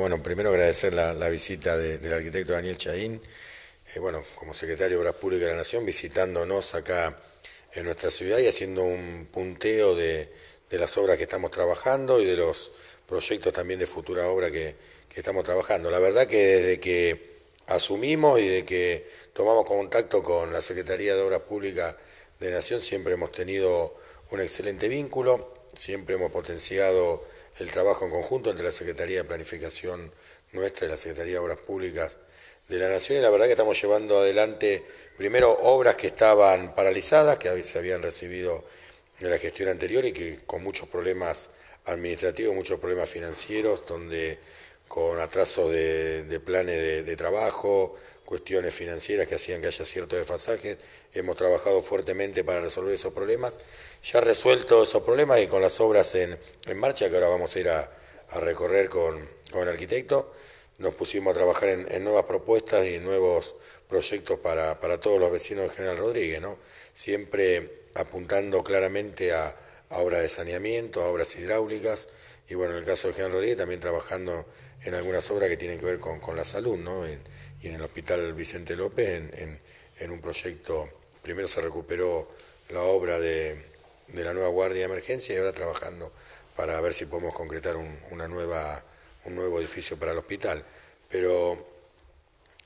Bueno, primero agradecer la, visita del arquitecto Daniel Chaín, eh, bueno, como secretario de Obras Públicas de la Nación, visitándonos acá en nuestra ciudad y haciendo un punteo de, las obras que estamos trabajando y de los proyectos también de futura obra que, que estamos trabajando. La verdad que desde que asumimos y de que tomamos contacto con la Secretaría de Obras Públicas de Nación siempre hemos tenido un excelente vínculo, siempre hemos potenciado el trabajo en conjunto entre la Secretaría de Planificación nuestra y la Secretaría de Obras Públicas de la Nación y la verdad que estamos llevando adelante primero obras que estaban paralizadas, que se habían recibido en la gestión anterior y que con muchos problemas administrativos, muchos problemas financieros, donde con atrasos de, planes de, trabajo, cuestiones financieras que hacían que haya cierto desfasaje. Hemos trabajado fuertemente para resolver esos problemas. Ya resuelto esos problemas y con las obras en, marcha, que ahora vamos a ir a, recorrer con, el arquitecto, nos pusimos a trabajar en, nuevas propuestas y en nuevos proyectos para, para todos los vecinos de General Rodríguez, ¿no? Siempre apuntando claramente a a obras de saneamiento, a obras hidráulicas, y bueno, en el caso de Jean Rodríguez también trabajando en algunas obras que tienen que ver con, la salud, ¿no? y en el Hospital Vicente López, en, un proyecto, primero se recuperó la obra de, la nueva guardia de emergencia y ahora trabajando para ver si podemos concretar un, una nueva, un nuevo edificio para el hospital. Pero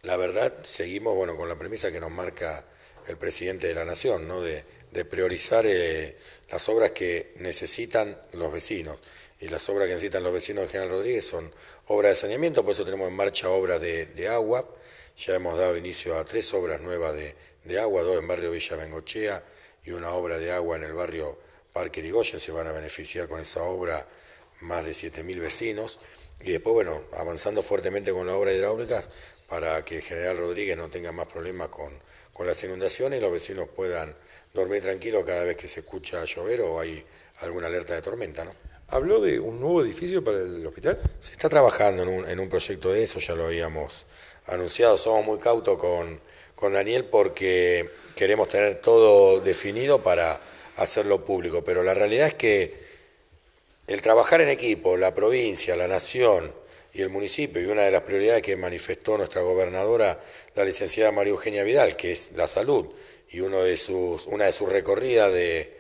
la verdad, seguimos bueno, con la premisa que nos marca el presidente de la Nación, ¿no? de de priorizar eh, las obras que necesitan los vecinos. Y las obras que necesitan los vecinos de General Rodríguez son obras de saneamiento, por eso tenemos en marcha obras de, agua. Ya hemos dado inicio a tres obras nuevas de, agua, dos en barrio Villa Bengochea y una obra de agua en el barrio Parque Irigoyen. Se van a beneficiar con esa obra más de 7.000 vecinos y después, bueno, avanzando fuertemente con la obra hidráulica para que General Rodríguez no tenga más problemas con, las inundaciones y los vecinos puedan dormir tranquilos cada vez que se escucha llover o hay alguna alerta de tormenta, ¿no? ¿Habló de un nuevo edificio para el hospital? Se está trabajando en un, en un proyecto de eso, ya lo habíamos anunciado. Somos muy cautos con Daniel porque queremos tener todo definido para hacerlo público, pero la realidad es que el trabajar en equipo, la provincia, la nación y el municipio, y una de las prioridades que manifestó nuestra gobernadora, la licenciada María Eugenia Vidal, que es la salud, y uno de sus, una de sus recorridas de,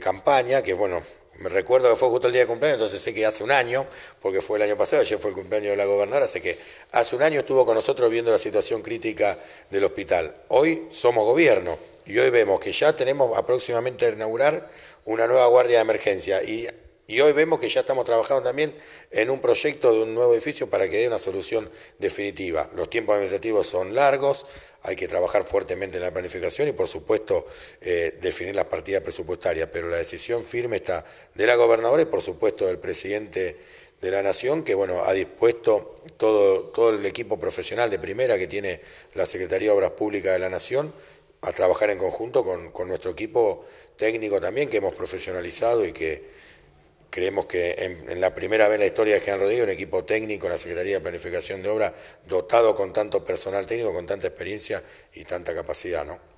campaña, que bueno, me recuerdo que fue justo el día de cumpleaños, entonces sé que hace un año, porque fue el año pasado, ayer fue el cumpleaños de la gobernadora, sé que hace un año estuvo con nosotros viendo la situación crítica del hospital. Hoy somos gobierno y hoy vemos que ya tenemos aproximadamente a inaugurar una nueva guardia de emergencia y y hoy vemos que ya estamos trabajando también en un proyecto de un nuevo edificio para que dé una solución definitiva. Los tiempos administrativos son largos, hay que trabajar fuertemente en la planificación y por supuesto eh, definir las partidas presupuestarias, pero la decisión firme está de la gobernadora y por supuesto del presidente de la Nación, que bueno, ha dispuesto todo, el equipo profesional de primera que tiene la Secretaría de Obras Públicas de la Nación a trabajar en conjunto con nuestro equipo técnico también, que hemos profesionalizado y que Creemos que en, la primera vez en la historia de General Rodríguez, un equipo técnico, la Secretaría de Planificación de Obra, dotado con tanto personal técnico, con tanta experiencia y tanta capacidad, ¿no?